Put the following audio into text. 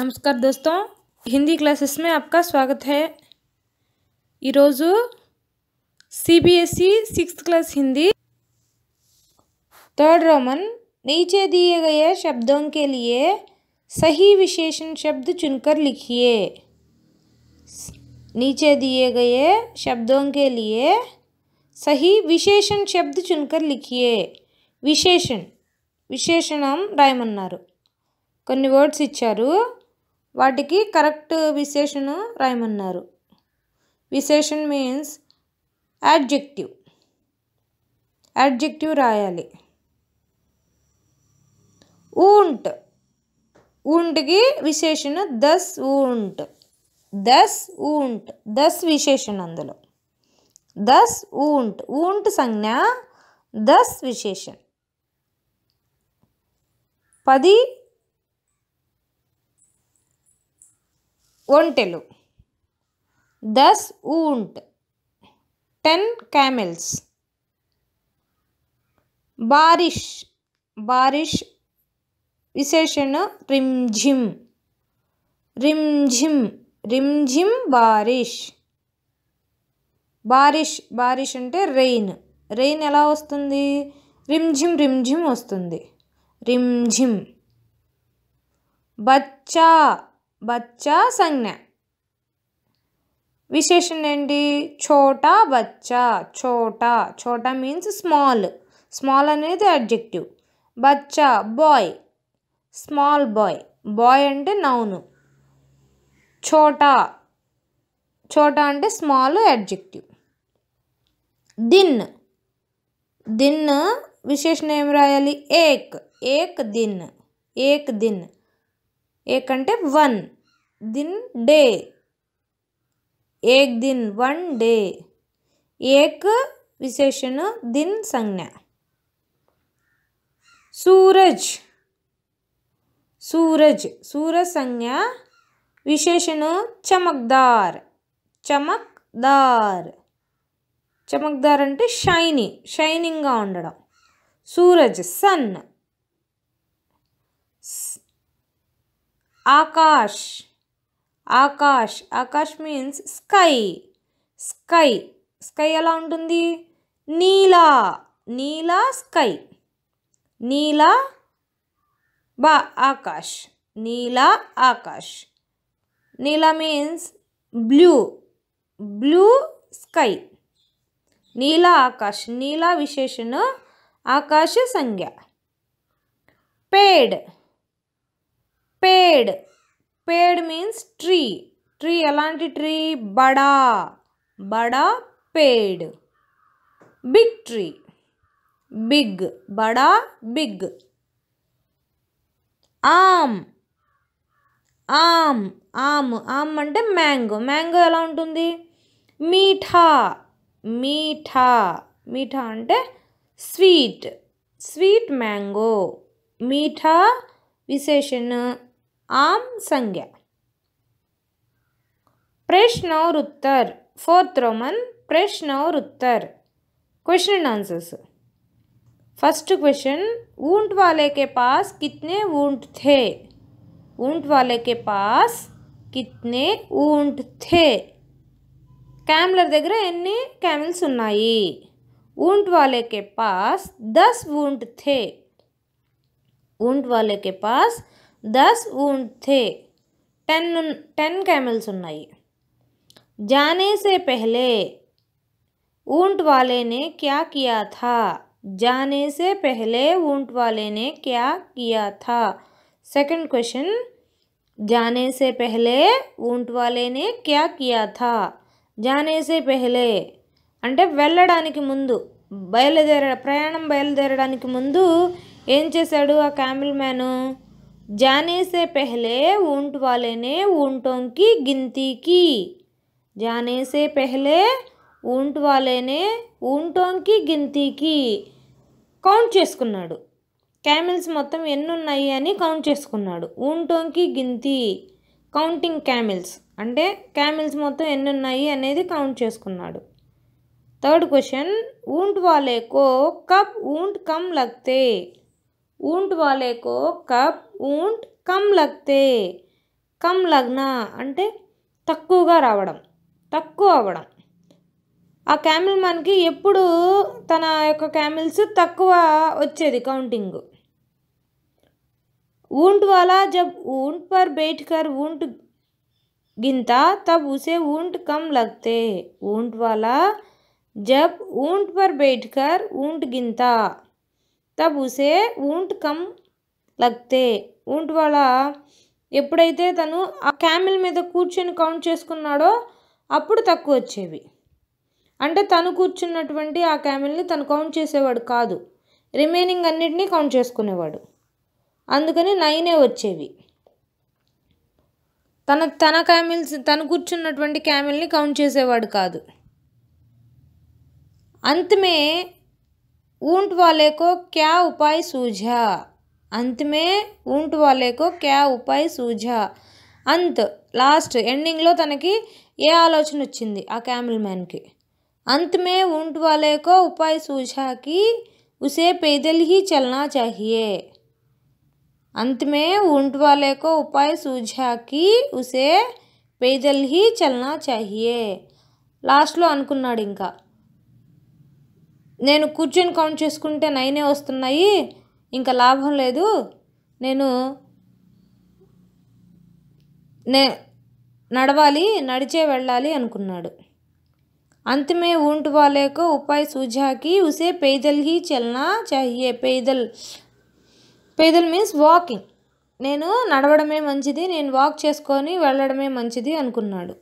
नमस्कार दोस्तों हिंदी क्लासेस में आपका स्वागत है यहजु CBSE six class Hindi third Roman नीचे दिए गए शब्दों के लिए सही विशेषण शब्द चुनकर लिखिए नीचे दिए गए शब्दों के लिए सही विशेषण शब्द चुनकर लिखिए विशेषण विशेषण रायम कोई वर्ड्स इच्छा వాటికి కరెక్ట్ విశేషణ రాయమన్నారు విశేషణ్ మీన్స్ యాడ్జెక్టివ్ యాడ్జెక్టివ్ రాయాలి ఊంట్ ఊంట్కి విశేషణ దస్ ఊంట్ దస్ ఊంట్ దస్ విశేషణ అందులో దస్ ఊంట్ ఊంట్ సంజ్ఞ దస్ విశేషణ పది ఒంటెలు దస్ ఊంట్ టెన్ క్యామెల్స్ బారిష్ బారిష్ విశేషణ రింజిమ్ రింజిమ్ రింజిమ్ బారిష్ బారిష్ బారిష్ అంటే రెయిన్ రెయిన్ ఎలా వస్తుంది రింజిమ్ రింజిమ్ వస్తుంది రింజిమ్ బచ్చా బచ్చా సంజ్ఞ విశేషణ ఏంటి చోటా బచ్చా చోటా చోటా మీన్స్ స్మాల్ స్మాల్ అనేది అడ్జెక్టివ్ బచ్చా బాయ్ స్మాల్ బాయ్ బాయ్ అంటే నౌను చోటా చోటా అంటే స్మాల్ అడ్జెక్టివ్ దిన్ దిన్ విశేషణ ఏం రాయాలి ఏక్ ఏక్ దిన్ ఏక్ దిన్ ఏకంటే వన్ దిన్ డే ఏక్ దిన్ వన్ డే ఏక్ విశేషణ దిన్ సంజ్ఞ సూరజ్ సూరజ్ సూరజ్ సంజ్ఞ విశేషణ చమక్దార్ చమక్దార్ చమక్దార్ అంటే షైనింగ్ షైనింగ్గా ఉండడం సూరజ్ సన్ ఆకాష్ ఆకాష్ ఆకాష్ మీన్స్ స్కై స్కై స్కై ఎలా ఉంటుంది నీలా నీలా స్కై నీలా బా ఆకాష్ నీలా ఆకాష్ నీలా మీన్స్ బ్లూ బ్లూ స్కై నీలా ఆకాష్ నీలా విశేషణ ఆకాశ సంజ్ఞ పేడ్ పేడ్ పేడ్ మీన్స్ ట్రీ ట్రీ ఎలాంటి ట్రీ బడా బడా పేడ్ బిగ్ ట్రీ బిగ్ బడా బిగ్ ఆమ్ ఆమ్ ఆమ్ ఆమ్ అంటే మ్యాంగో మ్యాంగో ఎలా ఉంటుంది మీఠా మీఠా మీఠా అంటే స్వీట్ స్వీట్ మ్యాంగో మీఠా విశేషణ आम संज्ञा प्रश्न और उत्तर फोर्थ रोमन प्रश्न और उत्तर question and answers first question ऊंट वाले के पास कितने ऊंट थे ऊंट वाले के पास कितने ऊंट थे कैमल दर ఎన్ని कैमल्स ऊंट वाले के पास दस ऊंट थे ऊंट वाले के पास దస్ ఊంట్ థే టెన్ టెన్ క్యామెల్స్ ఉన్నాయి జానే సే పెహలే ऊंट वाले ने क्या किया था जाने से पहले ऊंट वाले ने क्या किया था सेकंड क्वेश्चन जाने से पहले ऊंट वाले అంటే వెళ్ళడానికి ముందు బయలుదేర ప్రయాణం బయలుదేరడానికి ముందు ఏం చేశాడు ఆ క్యామిల్ మ్యాను జానే సే పహలే ऊँट वाले ने ऊँटों की गिनती की जाने से पहले ऊँट కౌంట్ చేసుకున్నాడు క్యామిల్స్ మొత్తం ఎన్ని ఉన్నాయి అని కౌంట్ చేసుకున్నాడు ఊంటోంకి గింతి కౌంటింగ్ క్యామిల్స్ అంటే క్యామిల్స్ మొత్తం ఎన్ని ఉన్నాయి అనేది కౌంట్ చేసుకున్నాడు థర్డ్ క్వశ్చన్ ఊంట్ వాలేకో కప్ ఊంట్ కమ్ లగ్తే ऊंट वाले को कब ऊंट कम लगते కమ్ లగ్న అంటే తక్కువగా రావడం తక్కువ అవ్వడం ఆ క్యామిల్ మనకి ఎప్పుడు తన యొక్క క్యామిల్స్ తక్కువ వచ్చేది కౌంటింగ్ ऊंट वाला जब ऊंट पर बैठकर ऊंट गिनता तब उसे ऊंट कम लगते ऊंट वाला जब ऊंट पर बैठकर ऊंट गिनता तब उसे ऊंट कम లగ్తే ఊంట్ వాళ్ళ ఎప్పుడైతే తను ఆ క్యామిల్ మీద కూర్చొని కౌంట్ చేసుకున్నాడో అప్పుడు తక్కువ వచ్చేవి అంటే తను కూర్చున్నటువంటి ఆ క్యామిల్ని తను కౌంట్ చేసేవాడు కాదు రిమైనింగ్ అన్నిటినీ కౌంట్ చేసుకునేవాడు అందుకని నైనే వచ్చేవి తన తన క్యామిల్స్ తను కూర్చున్నటువంటి క్యామిల్ని కౌంట్ చేసేవాడు కాదు అంతమే ऊंट वाले को क्या उपाय सूझा अंत में ऊंट वाले को क्या उपाय सूझा అంత్ లాస్ట్ ఎండింగ్లో తనకి ఏ ఆలోచన వచ్చింది ఆ క్యామిల్ మ్యాన్కి अंत में ऊंट वाले को उपाय सूझा कि उसे पैदल ही चलना चाहिए अंत में ऊंट वाले को उपाय सूझा कि उसे पैदल ही चलना चाहिए लास्ट అనుకున్నాడు నేను కూర్చొని కౌంట్ చేసుకుంటే నైనే వస్తున్నాయి ఇంకా లాభం లేదు నేను నే నడవాలి నడిచే వెళ్ళాలి అనుకున్నాడు అంతమే ఊంటు వాలేకో ఉపాయ్ సూజాకి ఉసే పేదల్ హీ చల్నా చాహియే పేదల్ పేదల్ మీన్స్ వాకింగ్ నేను నడవడమే మంచిది నేను వాక్ చేసుకొని వెళ్ళడమే మంచిది అనుకున్నాడు